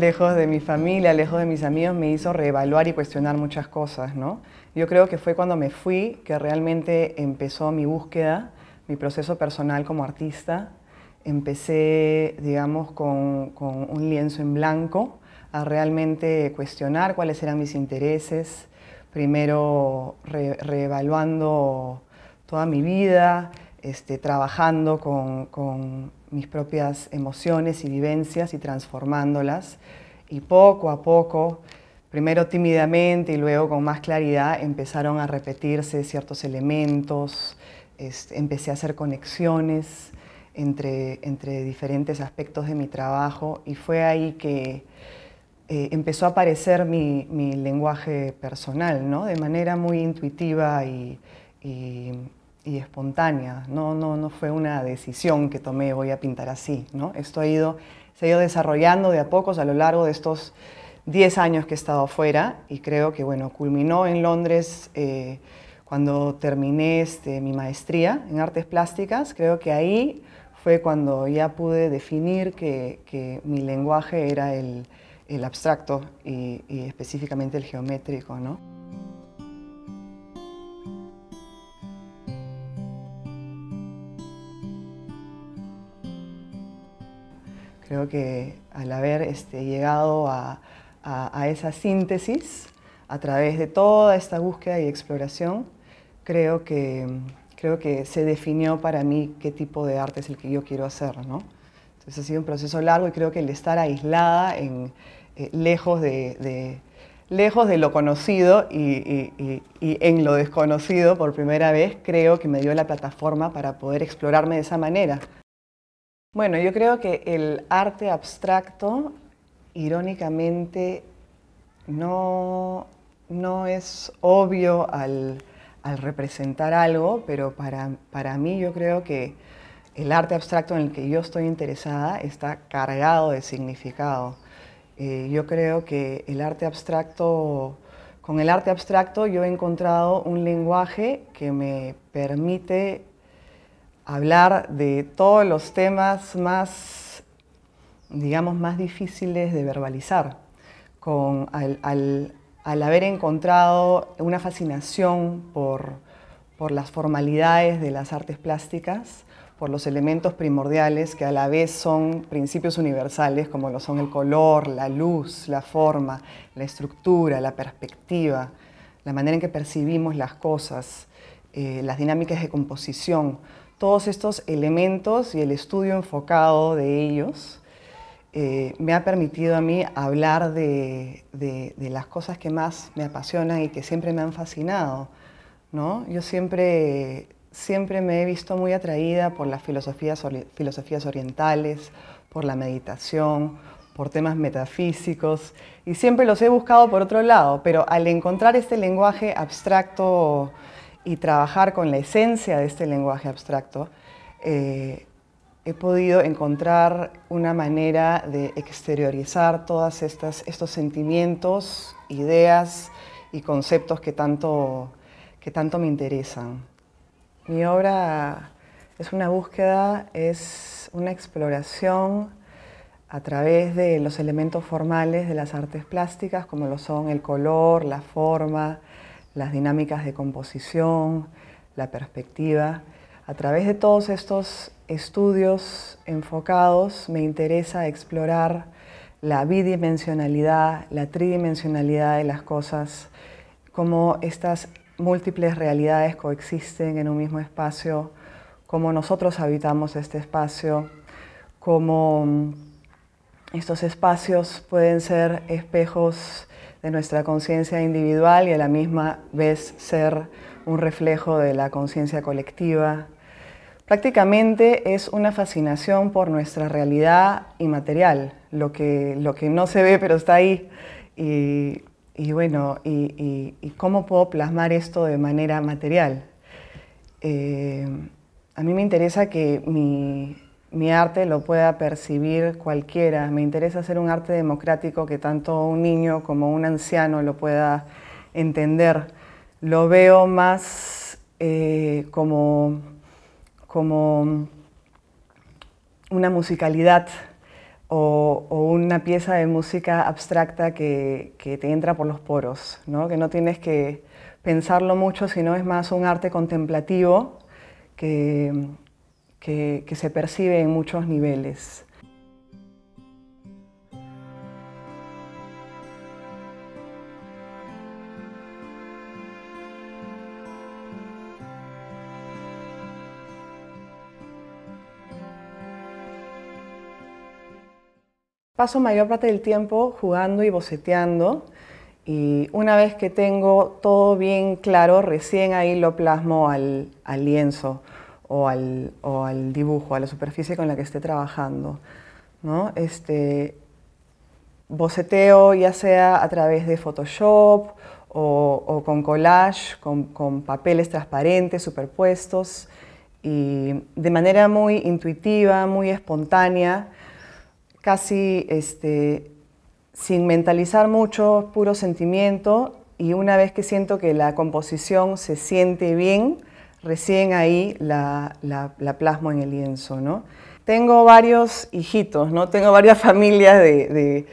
lejos de mi familia, lejos de mis amigos, me hizo reevaluar y cuestionar muchas cosas, ¿no? Yo creo que fue cuando me fui que realmente empezó mi búsqueda, mi proceso personal como artista. Empecé, digamos, con, un lienzo en blanco, a realmente cuestionar cuáles eran mis intereses, primero reevaluando toda mi vida, este, trabajando con, mis propias emociones y vivencias y transformándolas. Y poco a poco, primero tímidamente y luego con más claridad, empezaron a repetirse ciertos elementos, este, empecé a hacer conexiones entre, entre diferentes aspectos de mi trabajo y fue ahí que eh, empezó a aparecer mi, lenguaje personal, ¿no? de manera muy intuitiva y y espontánea. No, no, no fue una decisión que tomé, voy a pintar así. ¿no? Esto ha ido, se ha ido desarrollando de a pocos a lo largo de estos 10 años que he estado afuera y creo que bueno, culminó en Londres eh, cuando terminé este, mi maestría en artes plásticas. Creo que ahí fue cuando ya pude definir que, mi lenguaje era el, abstracto y, y, específicamente el geométrico. ¿no? Creo que al haber este, llegado a, esa síntesis a través de toda esta búsqueda y exploración, creo que, se definió para mí qué tipo de arte es el que yo quiero hacer. Entonces ha sido un proceso largo y creo que el estar aislada, eh, lejos, de, lo conocido y, en lo desconocido por primera vez, creo que me dio la plataforma para poder explorarme de esa manera. Bueno, yo creo que el arte abstracto, irónicamente, no, no es obvio al, representar algo, pero para, mí yo creo que el arte abstracto en el que yo estoy interesada está cargado de significado. Eh, yo creo que el arte abstracto, con el arte abstracto yo he encontrado un lenguaje que me permite hablar de todos los temas más, digamos, más difíciles de verbalizar, al, haber encontrado una fascinación por, las formalidades de las artes plásticas, por los elementos primordiales que a la vez son principios universales como lo son el color, la luz, la forma, la estructura, la perspectiva, la manera en que percibimos las cosas, eh, las dinámicas de composición todos estos elementos y el estudio enfocado de ellos eh, me ha permitido a mí hablar de, las cosas que más me apasionan y que siempre me han fascinado. ¿no? Yo siempre, siempre me he visto muy atraída por las filosofías orientales, por la meditación, por temas metafísicos y siempre los he buscado por otro lado, pero al encontrar este lenguaje abstracto, y trabajar con la esencia de este lenguaje abstracto, eh, he podido encontrar una manera de exteriorizar todos estos sentimientos, ideas y conceptos que que tanto me interesan. Mi obra es una búsqueda, es una exploración a través de los elementos formales de las artes plásticas, como lo son el color, la forma, las dinámicas de composición, la perspectiva. A través de todos estos estudios enfocados me interesa explorar la bidimensionalidad, la tridimensionalidad de las cosas, cómo estas múltiples realidades coexisten en un mismo espacio, cómo nosotros habitamos este espacio, cómo estos espacios pueden ser espejos de nuestra conciencia individual y a la misma vez ser un reflejo de la conciencia colectiva. Prácticamente es una fascinación por nuestra realidad inmaterial, lo que, lo que no se ve pero está ahí. Y, bueno, y, cómo puedo plasmar esto de manera material? Eh, a mí me interesa que mi, mi arte lo pueda percibir cualquiera. Me interesa hacer un arte democrático que tanto un niño como un anciano lo pueda entender. Lo veo más eh, como, como una musicalidad o, una pieza de música abstracta que, te entra por los poros, ¿no? que no tienes que pensarlo mucho, sino es más un arte contemplativo que que, se percibe en muchos niveles. Paso mayor parte del tiempo jugando y boceteando y una vez que tengo todo bien claro, recién ahí lo plasmo al lienzo o al, dibujo, a la superficie con la que esté trabajando. ¿no? Este, boceteo ya sea a través de Photoshop o, con collage, con, papeles transparentes superpuestos y de manera muy intuitiva, muy espontánea, casi este, sin mentalizar mucho, puro sentimiento y una vez que siento que la composición se siente bien, recién ahí la, plasmo en el lienzo, ¿no? Tengo varios hijitos, ¿no? Tengo varias familias de,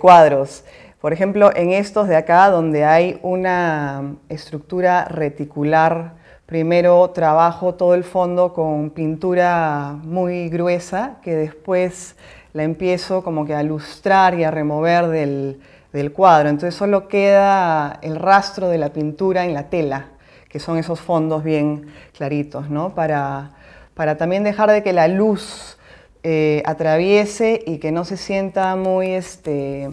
cuadros. Por ejemplo, en estos de acá, donde hay una estructura reticular, primero trabajo todo el fondo con pintura muy gruesa, que después la empiezo como que a lustrar y a remover del cuadro. Entonces solo queda el rastro de la pintura en la tela que son esos fondos bien claritos, ¿no? Para, para también dejar de que la luz eh, atraviese y que no se sienta muy, este,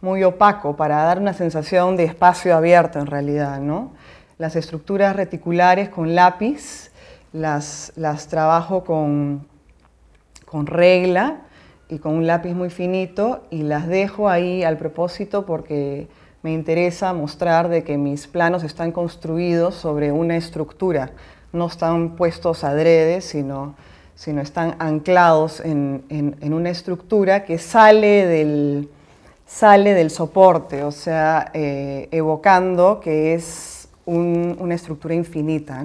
muy opaco, para dar una sensación de espacio abierto en realidad, ¿no? Las estructuras reticulares con lápiz, las, las trabajo con, con regla, y con un lápiz muy finito y las dejo ahí al propósito porque me interesa mostrar de que mis planos están construidos sobre una estructura, no están puestos adrede, sino, sino están anclados en, una estructura que sale del, sale del soporte, o sea, eh, evocando que es una estructura infinita,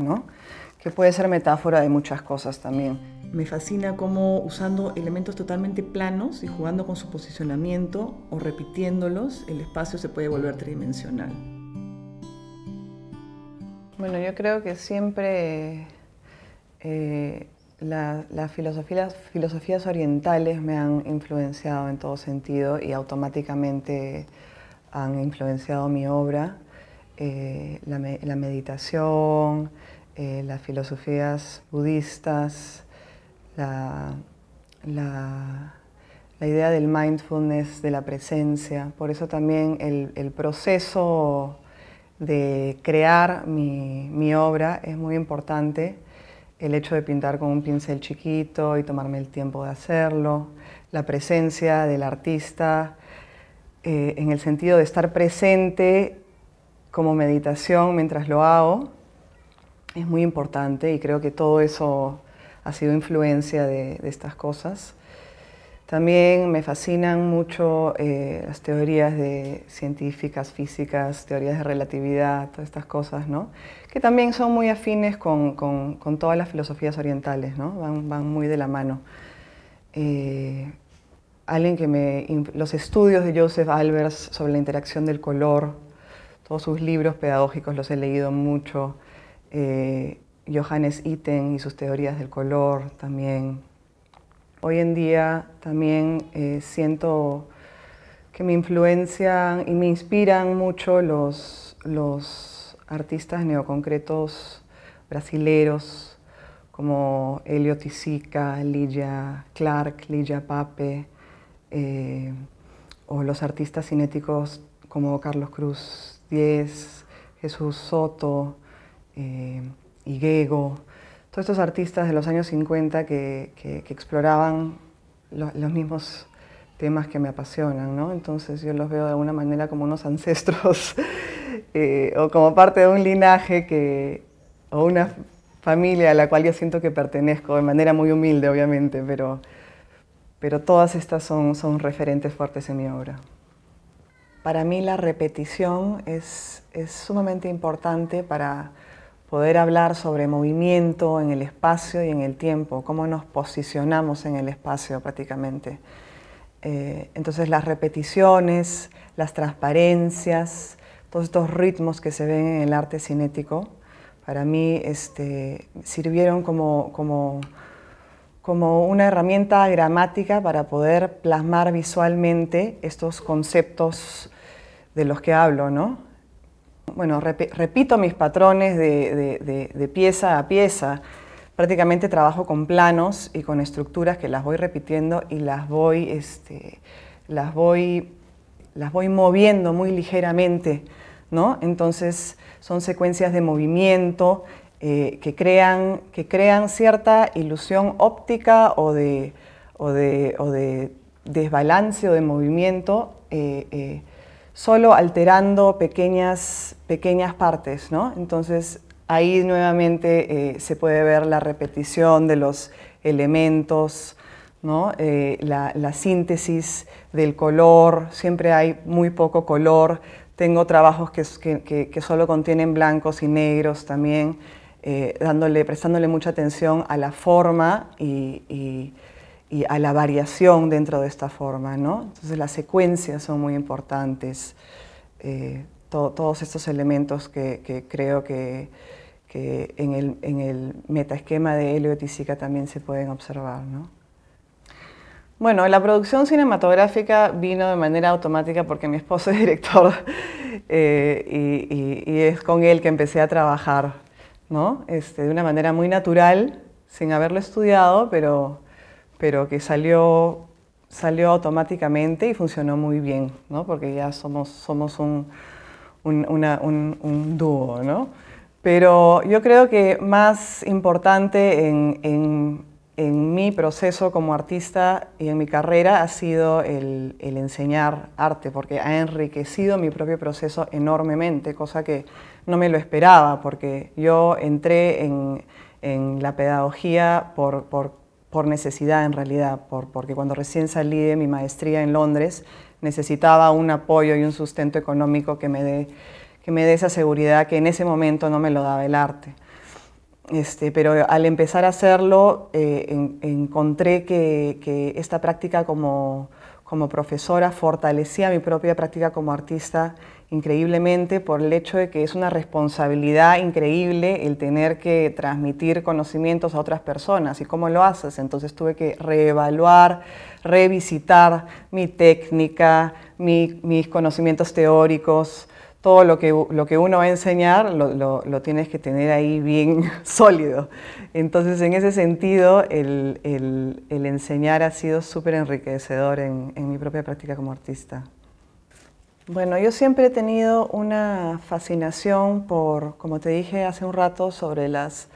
que puede ser metáfora de muchas cosas también. Me fascina cómo usando elementos totalmente planos y jugando con su posicionamiento o repitiéndolos, el espacio se puede volver tridimensional. Bueno, yo creo que siempre eh, las filosofías, orientales me han influenciado en todo sentido y automáticamente han influenciado mi obra. Eh, la, meditación, eh, las filosofías budistas, la, idea del mindfulness, de la presencia. Por eso también el, proceso de crear mi, obra es muy importante. El hecho de pintar con un pincel chiquito y tomarme el tiempo de hacerlo, la presencia del artista, eh, en el sentido de estar presente como meditación mientras lo hago, es muy importante y creo que todo eso ha sido influencia de, estas cosas. También me fascinan mucho eh, las teorías de científicas, físicas, teorías de relatividad, todas estas cosas, ¿no? Que también son muy afines con, con, con todas las filosofías orientales, ¿no? Van, van muy de la mano. Eh, alguien que me... Los estudios de Joseph Albers sobre la interacción del color, todos sus libros pedagógicos los he leído mucho. Eh, Johannes Itten y sus teorías del color también. Hoy en día también eh, siento que me influencian y me inspiran mucho los, los artistas neoconcretos brasileros como Elio Tisica, Lidia Clark, Lidia Pape, eh, o los artistas cinéticos como Carlos Cruz Diez, Jesús Soto. Eh, y Gego, todos estos artistas de los años 50 que, exploraban los mismos temas que me apasionan, Entonces yo los veo de alguna manera como unos ancestros eh, o como parte de un linaje que, o una familia a la cual yo siento que pertenezco, de manera muy humilde obviamente, pero, pero todas estas son, son referentes fuertes en mi obra. Para mí la repetición es, es sumamente importante para poder hablar sobre movimiento en el espacio y en el tiempo, cómo nos posicionamos en el espacio prácticamente. Eh, entonces las repeticiones, las transparencias, todos estos ritmos que se ven en el arte cinético, para mí este, sirvieron como, como una herramienta gramática para poder plasmar visualmente estos conceptos de los que hablo, ¿no? Bueno, repito mis patrones de, pieza a pieza. Prácticamente trabajo con planos y con estructuras que las voy repitiendo y las voy, este, las voy, las voy moviendo muy ligeramente. ¿no? Entonces son secuencias de movimiento eh, que, crean, que crean cierta ilusión óptica o de, de, desbalance o de movimiento. Eh, eh, solo alterando pequeñas, pequeñas partes, ¿no? Entonces ahí nuevamente eh, se puede ver la repetición de los elementos, ¿no? Eh, la, síntesis del color, siempre hay muy poco color, tengo trabajos que, solo contienen blancos y negros también, eh, dándole, prestándole mucha atención a la forma y y a la variación dentro de esta forma. Entonces las secuencias son muy importantes, eh, todos estos elementos que, creo que, en el, metaesquema de heliotisica también se pueden observar. Bueno, la producción cinematográfica vino de manera automática porque mi esposo es director eh, y, es con él que empecé a trabajar, este, de una manera muy natural, sin haberlo estudiado, pero pero que salió, salió automáticamente y funcionó muy bien, porque ya somos, somos un, dúo. ¿no? Pero yo creo que más importante en, en, en, mi proceso como artista y en mi carrera ha sido el, enseñar arte, porque ha enriquecido mi propio proceso enormemente, cosa que no me lo esperaba, porque yo entré en, en la pedagogía por necesidad en realidad, porque cuando recién salí de mi maestría en Londres necesitaba un apoyo y un sustento económico que me dé, que me dé esa seguridad que en ese momento no me lo daba el arte. Este, pero al empezar a hacerlo eh, encontré que, que, esta práctica como, como profesora, fortalecía mi propia práctica como artista increíblemente por el hecho de que es una responsabilidad increíble el tener que transmitir conocimientos a otras personas. ¿Y cómo lo haces? Entonces tuve que reevaluar, revisitar mi técnica, mis conocimientos teóricos, todo lo que, lo que uno va a enseñar lo, tienes que tener ahí bien sólido. Entonces, en ese sentido, el, enseñar ha sido súper enriquecedor en, en mi propia práctica como artista. Bueno, yo siempre he tenido una fascinación por, como te dije hace un rato, sobre las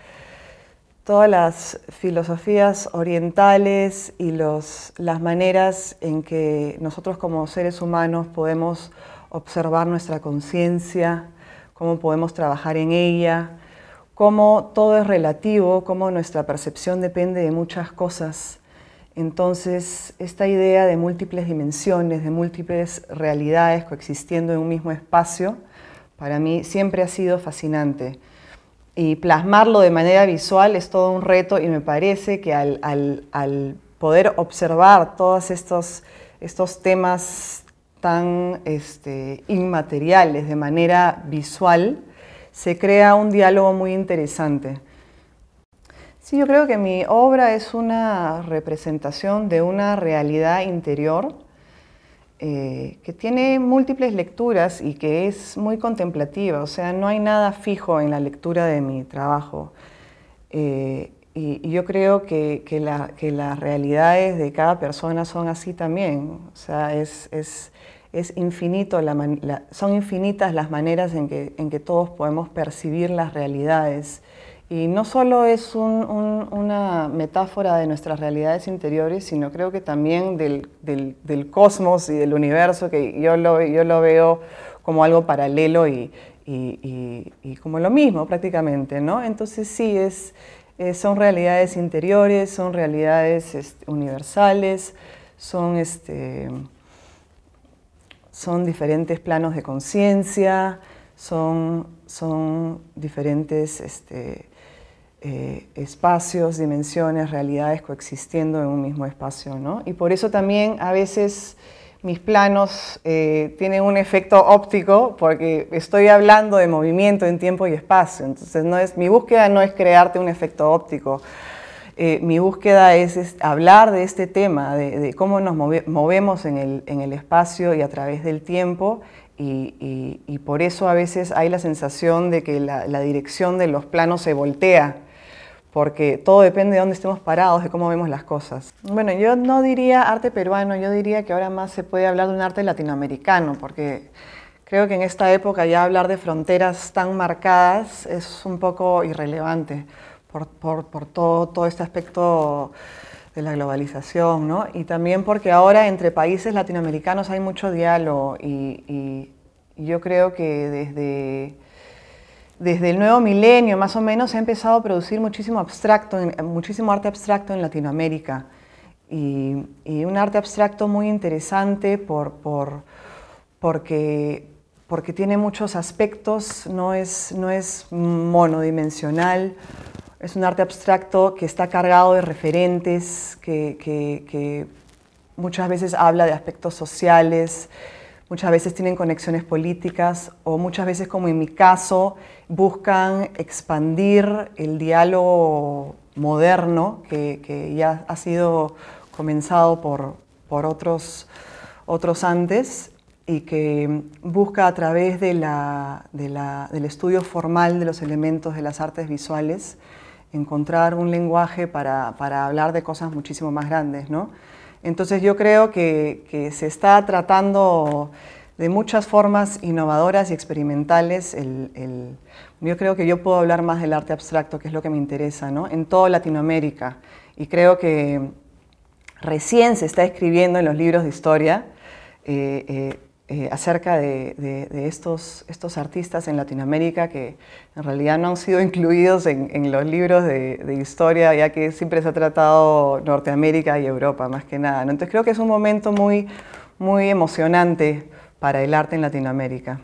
todas las filosofías orientales y las maneras en que nosotros como seres humanos podemos observar nuestra conciencia, cómo podemos trabajar en ella, cómo todo es relativo, cómo nuestra percepción depende de muchas cosas. Entonces, esta idea de múltiples dimensiones, de múltiples realidades coexistiendo en un mismo espacio, para mí siempre ha sido fascinante. Y plasmarlo de manera visual es todo un reto y me parece que al, poder observar todos estos, estos temas tan este, inmateriales de manera visual, se crea un diálogo muy interesante. Sí, yo creo que mi obra es una representación de una realidad interior eh, que tiene múltiples lecturas y que es muy contemplativa, o sea, no hay nada fijo en la lectura de mi trabajo. Eh, y, yo creo que, que, las realidades de cada persona son así también. O sea, es, es, es infinito la son infinitas las maneras en que, en que todos podemos percibir las realidades. Y no solo es una metáfora de nuestras realidades interiores, sino creo que también del, del, cosmos y del universo, que yo lo, yo lo veo como algo paralelo y, y, y, como lo mismo prácticamente, ¿no? Entonces sí, es, eh, son realidades interiores, son realidades este, universales, son, este, son diferentes planos de conciencia, son, diferentes este, eh, espacios, dimensiones, realidades coexistiendo en un mismo espacio. Y por eso también a veces mis planos eh, tienen un efecto óptico porque estoy hablando de movimiento en tiempo y espacio. Entonces, no mi búsqueda no es crearte un efecto óptico. Eh, mi búsqueda es, hablar de este tema, de, cómo nos movemos en el, espacio y a través del tiempo. Y, por eso a veces hay la sensación de que la dirección de los planos se voltea porque todo depende de dónde estemos parados, de cómo vemos las cosas. Bueno, yo no diría arte peruano, yo diría que ahora más se puede hablar de un arte latinoamericano, porque creo que en esta época ya hablar de fronteras tan marcadas es un poco irrelevante por, por, todo, todo este aspecto de la globalización, ¿no? Y también porque ahora entre países latinoamericanos hay mucho diálogo y yo creo que desde desde el nuevo milenio más o menos se ha empezado a producir muchísimo, abstracto, muchísimo arte abstracto en Latinoamérica y, un arte abstracto muy interesante por, porque, porque tiene muchos aspectos, no es, no es monodimensional, es un arte abstracto que está cargado de referentes, que muchas veces habla de aspectos sociales, muchas veces tienen conexiones políticas o muchas veces, como en mi caso, buscan expandir el diálogo moderno que, ya ha sido comenzado por, otros, otros antes y que busca a través del estudio formal de los elementos de las artes visuales encontrar un lenguaje para, hablar de cosas muchísimo más grandes, entonces yo creo que, se está tratando de muchas formas innovadoras y experimentales. El, yo creo que yo puedo hablar más del arte abstracto, que es lo que me interesa, ¿no? en toda Latinoamérica. Y creo que recién se está escribiendo en los libros de historia eh, eh, eh, acerca de, estos, estos artistas en Latinoamérica que en realidad no han sido incluidos en, los libros de, historia, ya que siempre se ha tratado Norteamérica y Europa más que nada. Entonces creo que es un momento muy, muy emocionante para el arte en Latinoamérica.